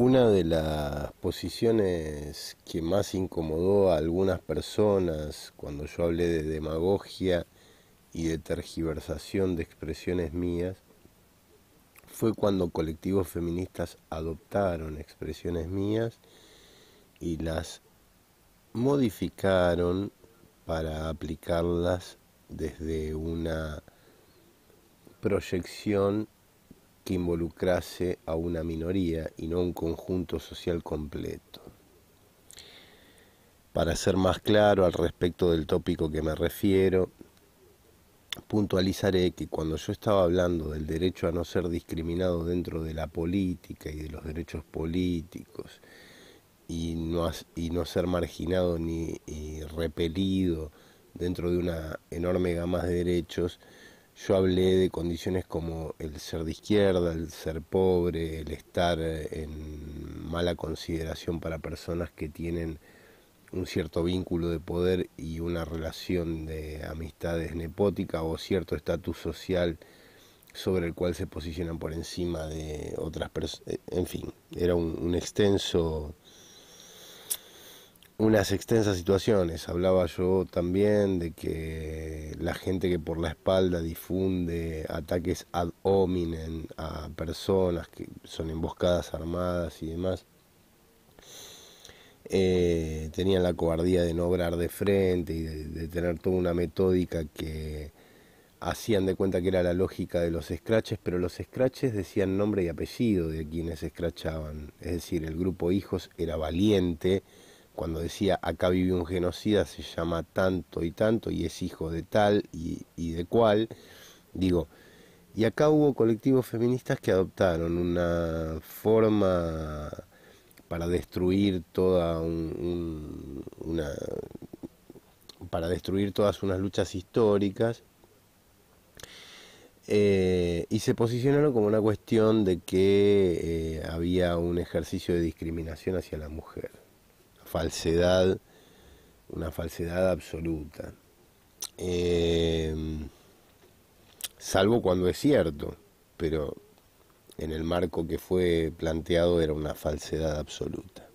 Una de las posiciones que más incomodó a algunas personas cuando yo hablé de demagogia y de tergiversación de expresiones mías fue cuando colectivos feministas adoptaron expresiones mías y las modificaron para aplicarlas desde una proyección que involucrase a una minoría y no un conjunto social completo. Para ser más claro al respecto del tópico que me refiero, puntualizaré que cuando yo estaba hablando del derecho a no ser discriminado dentro de la política y de los derechos políticos y no, y no ser marginado ni repelido dentro de una enorme gama de derechos, yo hablé de condiciones como el ser de izquierda, el ser pobre, el estar en mala consideración para personas que tienen un cierto vínculo de poder y una relación de amistades nepótica o cierto estatus social sobre el cual se posicionan por encima de otras personas. Eh, en fin, era un extenso unas extensas situaciones. Hablaba yo también de que la gente que por la espalda difunde ataques ad hominem a personas que son emboscadas armadas y demás, eh, tenían la cobardía de no obrar de frente y de, tener toda una metódica que hacían de cuenta que era la lógica de los escraches, pero los escraches decían nombre y apellido de quienes escrachaban. Es decir, el grupo Hijos era valiente, cuando decía acá vive un genocida se llama tanto y tanto y es hijo de tal y, de cual, digo, y acá hubo colectivos feministas que adoptaron una forma para destruir toda para destruir todas unas luchas históricas eh, y se posicionaron como una cuestión de que eh, había un ejercicio de discriminación hacia la mujer falsedad, una falsedad absoluta. Eh, salvo cuando es cierto, pero en el marco que fue planteado era una falsedad absoluta.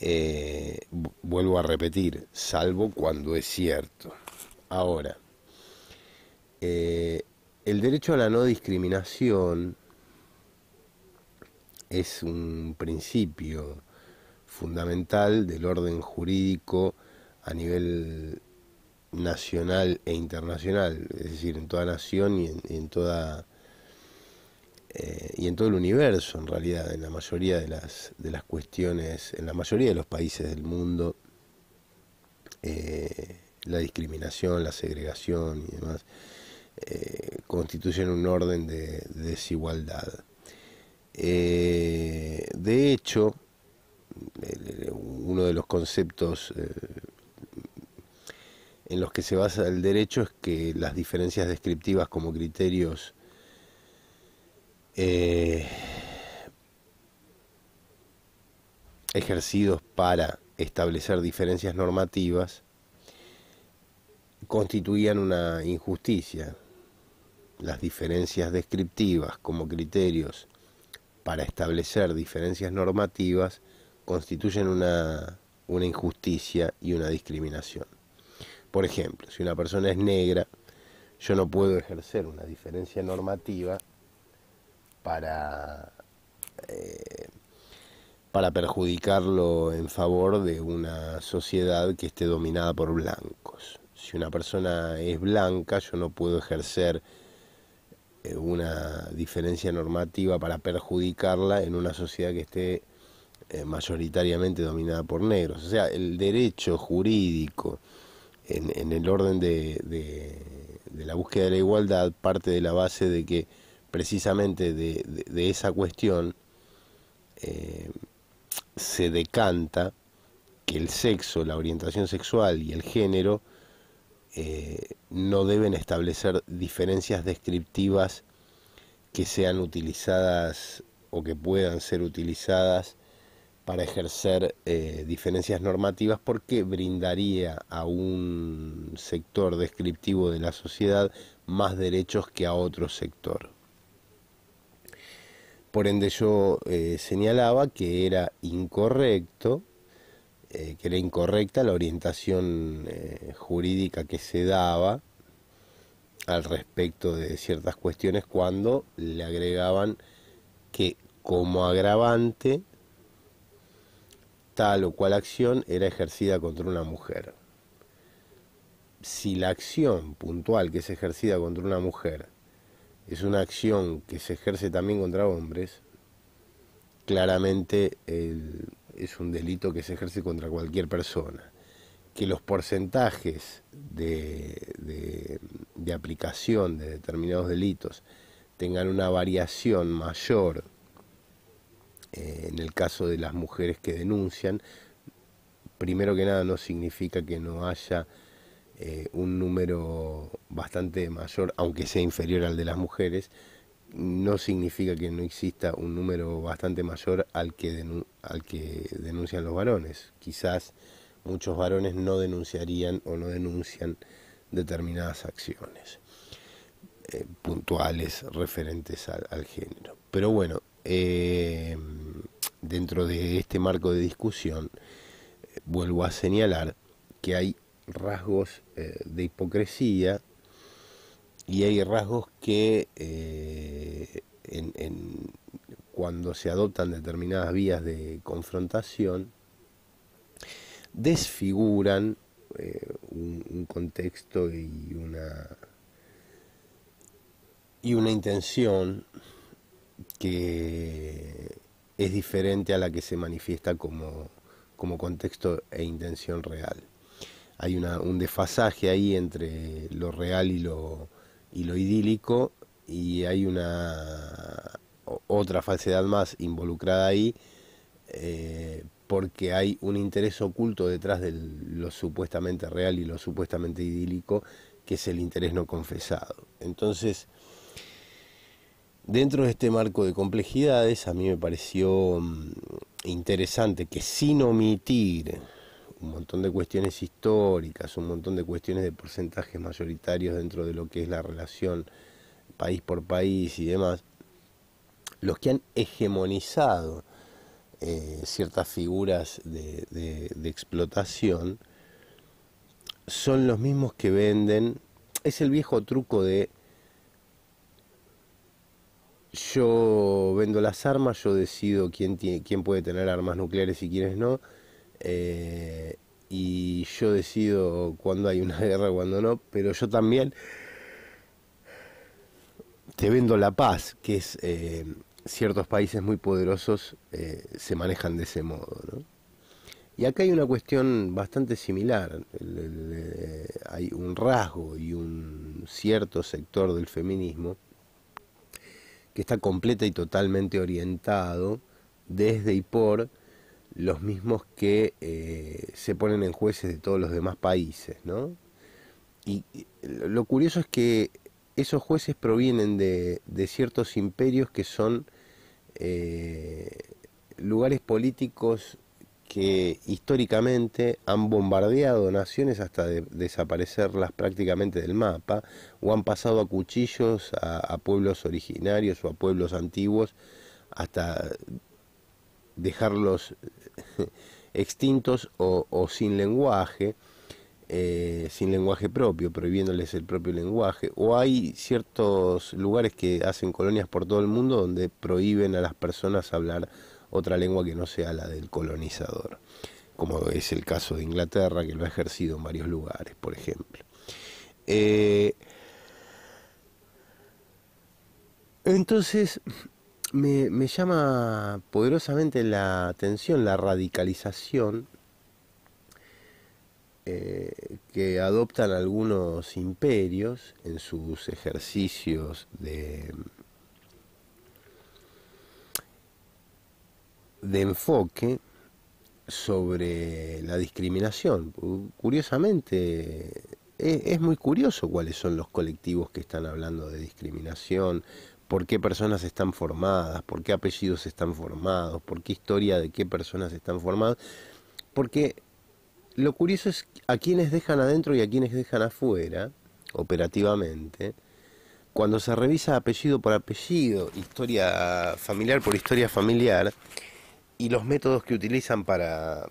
Eh, vuelvo a repetir, salvo cuando es cierto. Ahora, eh, el derecho a la no discriminación es un principio fundamental del orden jurídico a nivel nacional e internacional, es decir, en toda nación y en, toda eh, y en todo el universo, en realidad, en la mayoría de las de las cuestiones, en la mayoría de los países del mundo, eh, la discriminación, la segregación y demás eh, constituyen un orden de desigualdad. de hecho, uno de los conceptos eh, en los que se basa el derecho es que las diferencias descriptivas como criterios eh, ejercidos para establecer diferencias normativas constituían una injusticia. Las diferencias descriptivas como criterios para establecer diferencias normativas constituyen una, injusticia y una discriminación. Por ejemplo, si una persona es negra, yo no puedo ejercer una diferencia normativa para, eh, para perjudicarlo en favor de una sociedad que esté dominada por blancos. Si una persona es blanca, yo no puedo ejercer eh, una diferencia normativa para perjudicarla en una sociedad que esté eh, mayoritariamente dominada por negros. O sea, el derecho jurídico en, el orden de, la búsqueda de la igualdad parte de la base de que precisamente de, esa cuestión eh, se decanta que el sexo, la orientación sexual y el género eh, no deben establecer diferencias descriptivas que sean utilizadas o que puedan ser utilizadas para ejercer eh, diferencias normativas porque brindaría a un sector descriptivo de la sociedad más derechos que a otro sector. Por ende yo eh, señalaba que era incorrecto, eh, que era incorrecta la orientación jurídica que se daba al respecto de ciertas cuestiones cuando le agregaban que como agravante tal o cual acción era ejercida contra una mujer. Si la acción puntual que es ejercida contra una mujer es una acción que se ejerce también contra hombres, claramente es un delito que se ejerce contra cualquier persona. Que los porcentajes de aplicación de determinados delitos tengan una variación mayor eh, en el caso de las mujeres que denuncian, primero que nada no significa que no haya eh, un número bastante mayor, aunque sea inferior al de las mujeres, no significa que no exista un número bastante mayor al que, al que denuncian los varones. Quizás muchos varones no denunciarían o no denuncian determinadas acciones eh, puntuales referentes al género. Pero bueno, Em, dentro de este marco de discusión, vuelvo a señalar que hay rasgos eh, de hipocresía y hay rasgos que eh, cuando se adoptan determinadas vías de confrontación desfiguran eh, un, un, contexto y una y una intención que es diferente a la que se manifiesta como, como contexto e intención real. Hay una, un desfasaje ahí entre lo real y lo, y lo idílico y hay una otra falsedad más involucrada ahí eh, porque hay un interés oculto detrás de lo supuestamente real y lo supuestamente idílico que es el interés no confesado. Entonces, dentro de este marco de complejidades, a mí me pareció mm, interesante que sin omitir un montón de cuestiones históricas, un montón de cuestiones de porcentajes mayoritarios dentro de lo que es la relación país por país y demás, los que han hegemonizado eh, ciertas figuras de explotación son los mismos que venden, es el viejo truco de yo vendo las armas, yo decido quién, tiene, quién puede tener armas nucleares y quiénes no. Eh, y yo decido cuándo hay una guerra, cuándo no, pero yo también te vendo la paz, que es eh, ciertos países muy poderosos eh, se manejan de ese modo. ¿no? Y acá hay una cuestión bastante similar, hay un rasgo y un cierto sector del feminismo que está completa y totalmente orientado desde y por los mismos que eh, se ponen en jueces de todos los demás países, ¿no? Y lo curioso es que esos jueces provienen de, ciertos imperios que son eh, lugares políticos que históricamente han bombardeado naciones hasta desaparecerlas prácticamente del mapa, o han pasado a cuchillos a, pueblos originarios o a pueblos antiguos hasta dejarlos eh, extintos o, sin lenguaje, eh, sin lenguaje propio, prohibiéndoles el propio lenguaje. O hay ciertos lugares que hacen colonias por todo el mundo donde prohíben a las personas hablar otra lengua que no sea la del colonizador, como es el caso de Inglaterra, que lo ha ejercido en varios lugares, por ejemplo. Eh, entonces, me, llama poderosamente la atención la radicalización eh, que adoptan algunos imperios en sus ejercicios de de enfoque sobre la discriminación. Curiosamente, es, muy curioso cuáles son los colectivos que están hablando de discriminación, por qué personas están formadas, por qué apellidos están formados, por qué historia de qué personas están formadas, porque lo curioso es a quienes dejan adentro y a quienes dejan afuera, operativamente, cuando se revisa apellido por apellido, historia familiar por historia familiar, y los métodos que utilizan para,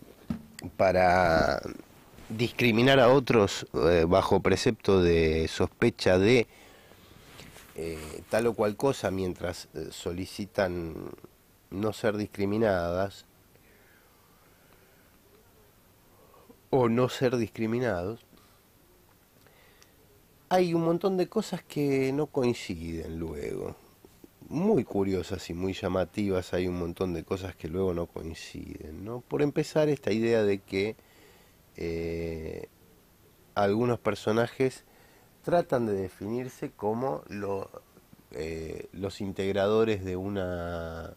discriminar a otros eh, bajo precepto de sospecha de eh, tal o cual cosa mientras eh, solicitan no ser discriminadas o no ser discriminados, hay un montón de cosas que no coinciden luego muy curiosas y muy llamativas, hay un montón de cosas que luego no coinciden. ¿no? Por empezar, esta idea de que eh, algunos personajes tratan de definirse como eh, los integradores de una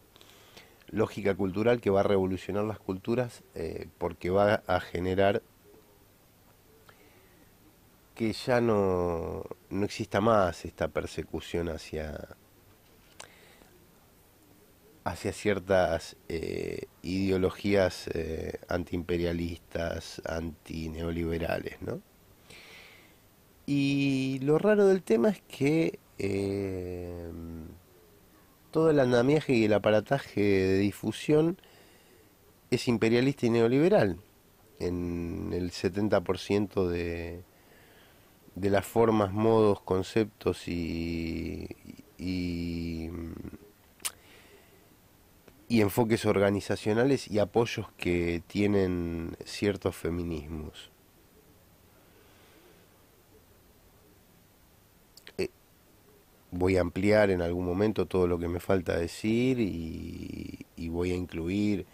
lógica cultural que va a revolucionar las culturas eh, porque va a generar que ya no exista más esta persecución hacia hacia ciertas eh, ideologías eh, antiimperialistas, antineoliberales, ¿no? Y lo raro del tema es que eh, todo el andamiaje y el aparataje de difusión es imperialista y neoliberal en el 70% de, las formas, modos, conceptos y y enfoques organizacionales y apoyos que tienen ciertos feminismos. Eh, voy a ampliar en algún momento todo lo que me falta decir y, voy a incluir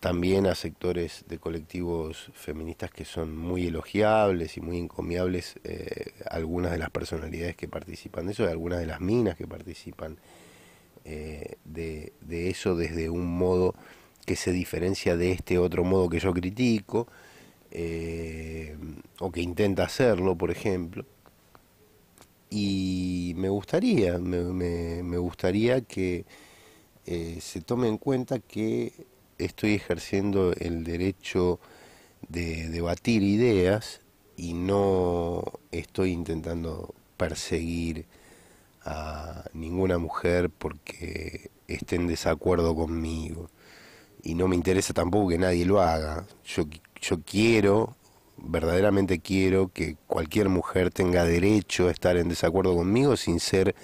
también a sectores de colectivos feministas que son muy elogiables y muy encomiables eh, algunas de las personalidades que participan de eso y algunas de las minas que participan eh, de, eso desde un modo que se diferencia de este otro modo que yo critico, eh, o que intenta hacerlo, por ejemplo. Y me gustaría, me, gustaría que eh, se tome en cuenta que estoy ejerciendo el derecho de debatir ideas y no estoy intentando perseguir a ninguna mujer porque esté en desacuerdo conmigo. Y no me interesa tampoco que nadie lo haga. Yo, yo quiero, verdaderamente quiero, que cualquier mujer tenga derecho a estar en desacuerdo conmigo sin ser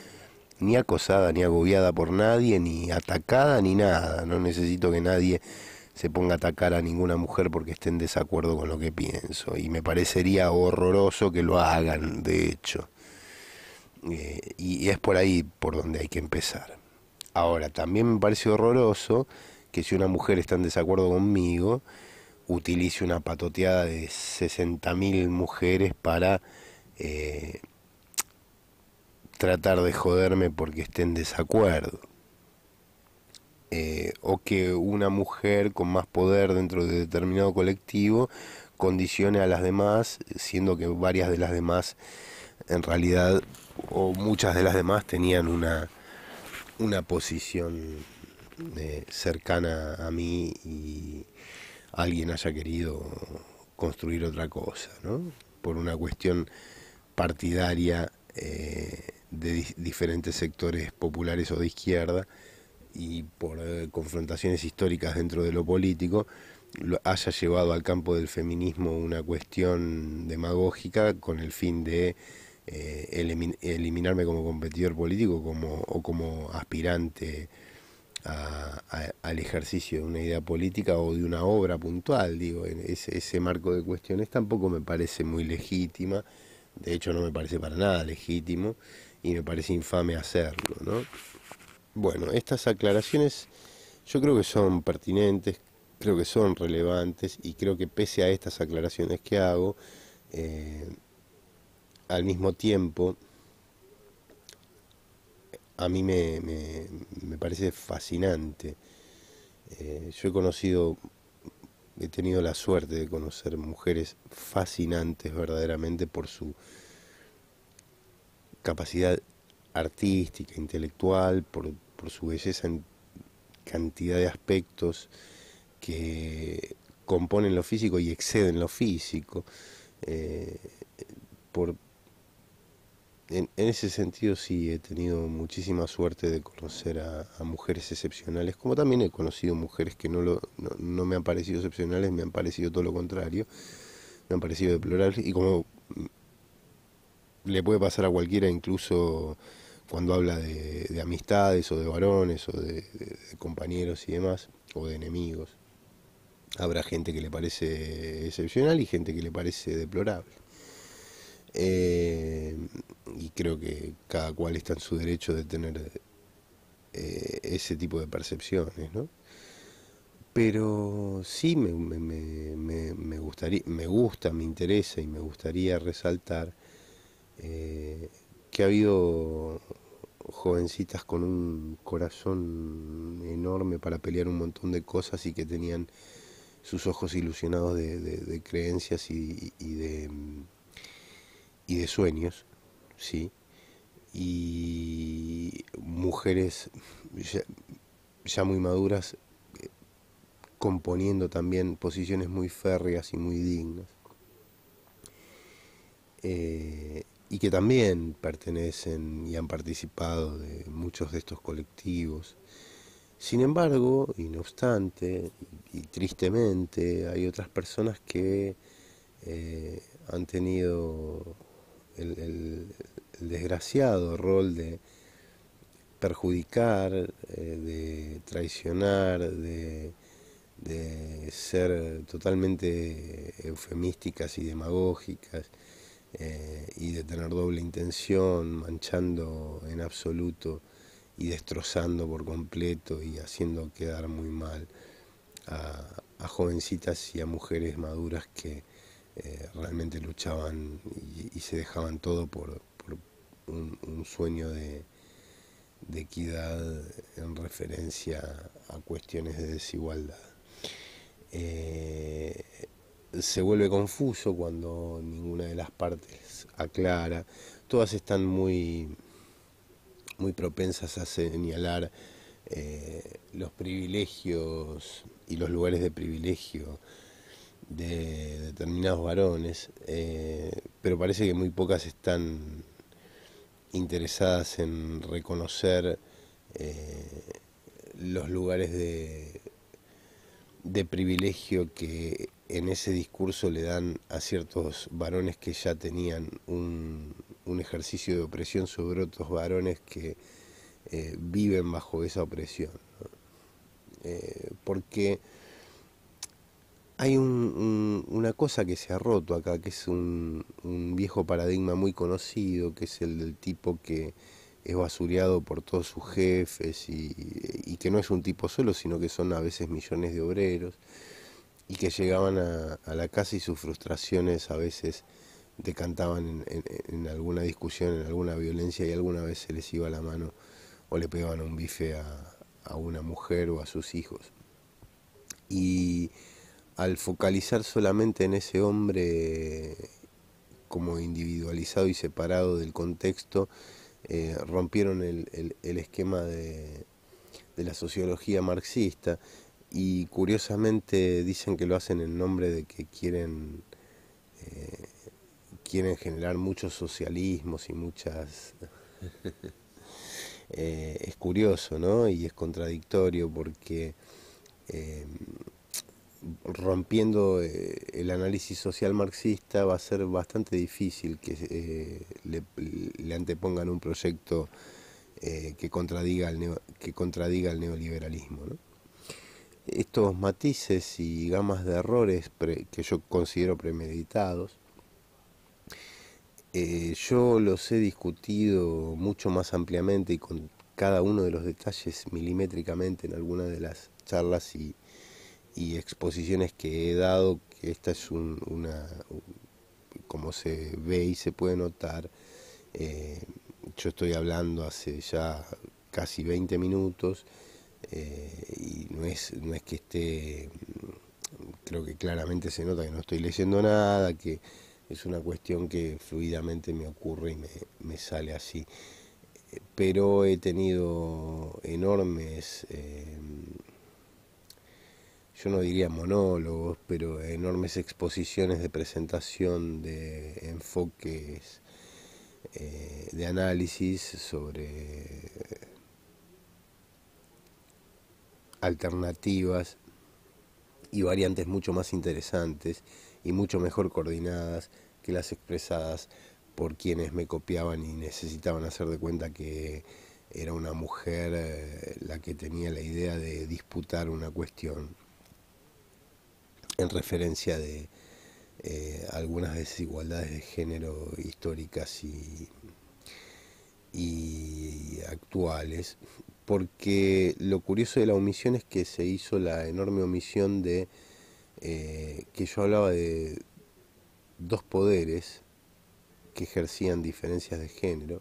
ni acosada, ni agobiada por nadie, ni atacada, ni nada. No necesito que nadie se ponga a atacar a ninguna mujer porque esté en desacuerdo con lo que pienso. Y me parecería horroroso que lo hagan, de hecho. Eh, y es por ahí por donde hay que empezar. Ahora, también me parece horroroso que si una mujer está en desacuerdo conmigo, utilice una patoteada de 60.000 mujeres para eh, tratar de joderme porque esté en desacuerdo. Eh, o que una mujer con más poder dentro de determinado colectivo condicione a las demás, siendo que varias de las demás en realidad, o muchas de las demás tenían una, una posición eh, cercana a mí y alguien haya querido construir otra cosa, ¿no? Por una cuestión partidaria eh, de diferentes sectores populares o de izquierda y por eh, confrontaciones históricas dentro de lo político, haya llevado al campo del feminismo una cuestión demagógica con el fin de eh, eliminarme como competidor político como, o como aspirante al ejercicio de una idea política o de una obra puntual. Digo, ese, ese marco de cuestiones tampoco me parece muy legítima, de hecho no me parece para nada legítimo y me parece infame hacerlo. Bueno, estas aclaraciones yo creo que son pertinentes, creo que son relevantes y creo que pese a estas aclaraciones que hago, eh, al mismo tiempo, a mí me, parece fascinante. Eh, yo he conocido, he tenido la suerte de conocer mujeres fascinantes verdaderamente por su capacidad artística, intelectual, por, su belleza en cantidad de aspectos que componen lo físico y exceden lo físico, eh, por, en, ese sentido sí he tenido muchísima suerte de conocer a, mujeres excepcionales, como también he conocido mujeres que no, no, me han parecido excepcionales, me han parecido todo lo contrario, me han parecido deplorables y como le puede pasar a cualquiera, incluso cuando habla de, amistades o de varones o de compañeros y demás, o de enemigos, habrá gente que le parece excepcional y gente que le parece deplorable. Eh, y creo que cada cual está en su derecho de tener eh, ese tipo de percepciones, ¿no? Pero sí me, me, gustaría, me gusta, me interesa y me gustaría resaltar eh, que ha habido jovencitas con un corazón enorme para pelear un montón de cosas y que tenían sus ojos ilusionados de, creencias y de y de sueños, ¿sí? Y mujeres ya, muy maduras eh, componiendo también posiciones muy férreas y muy dignas. Eh, y que también pertenecen y han participado de muchos de estos colectivos. Sin embargo, y no obstante, y, tristemente, hay otras personas que eh, han tenido el, desgraciado rol de perjudicar, eh, de traicionar, de, ser totalmente eufemísticas y demagógicas eh, y de tener doble intención, manchando en absoluto y destrozando por completo y haciendo quedar muy mal a jovencitas y a mujeres maduras que eh, realmente luchaban y, se dejaban todo por, un, sueño de, equidad en referencia a cuestiones de desigualdad. Eh, se vuelve confuso cuando ninguna de las partes aclara. Todas están muy, muy propensas a señalar eh, los privilegios y los lugares de privilegio de determinados varones, eh, pero parece que muy pocas están interesadas en reconocer eh, los lugares de, privilegio que en ese discurso le dan a ciertos varones que ya tenían un, un ejercicio de opresión sobre otros varones que eh, viven bajo esa opresión. ¿Por porque hay un, una cosa que se ha roto acá, que es un, viejo paradigma muy conocido, que es el del tipo que es basureado por todos sus jefes y, y que no es un tipo solo, sino que son a veces millones de obreros y que llegaban a, la casa y sus frustraciones a veces decantaban en, alguna discusión, en alguna violencia y alguna vez se les iba la mano o le pegaban un bife a, a una mujer o a sus hijos. Y al focalizar solamente en ese hombre como individualizado y separado del contexto, eh, rompieron el, esquema de, la sociología marxista y curiosamente dicen que lo hacen en nombre de que quieren, eh, quieren generar muchos socialismos y muchas... Eh, es curioso, ¿no? Y es contradictorio porque rompiendo eh, el análisis social marxista va a ser bastante difícil que eh, le, antepongan un proyecto eh, que, contradiga el que contradiga el neoliberalismo. Estos matices y gamas de errores que yo considero premeditados, yo los he discutido mucho más ampliamente y con cada uno de los detalles milimétricamente en alguna de las charlas y y exposiciones que he dado, que esta es una, como se ve y se puede notar, eh, yo estoy hablando hace ya casi 20 minutos eh, y no es, no es que esté, creo que claramente se nota que no estoy leyendo nada, que es una cuestión que fluidamente me ocurre y me, sale así. Pero he tenido enormes... Eh, yo no diría monólogos, pero enormes exposiciones de presentación de enfoques eh, de análisis sobre alternativas y variantes mucho más interesantes y mucho mejor coordinadas que las expresadas por quienes me copiaban y necesitaban hacer de cuenta que era una mujer eh, la que tenía la idea de disputar una cuestión en referencia de eh, algunas desigualdades de género históricas y, actuales, porque lo curioso de la omisión es que se hizo la enorme omisión de eh, que yo hablaba de dos poderes que ejercían diferencias de género,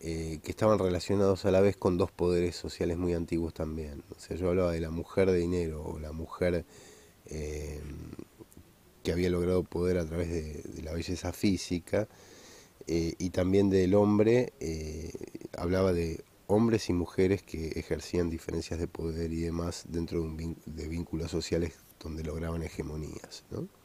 eh, que estaban relacionados a la vez con dos poderes sociales muy antiguos también. O sea, yo hablaba de la mujer de dinero o la mujer que había logrado poder a través de, la belleza física eh, y también del hombre, eh, hablaba de hombres y mujeres que ejercían diferencias de poder y demás dentro de, un de vínculos sociales donde lograban hegemonías. ¿no?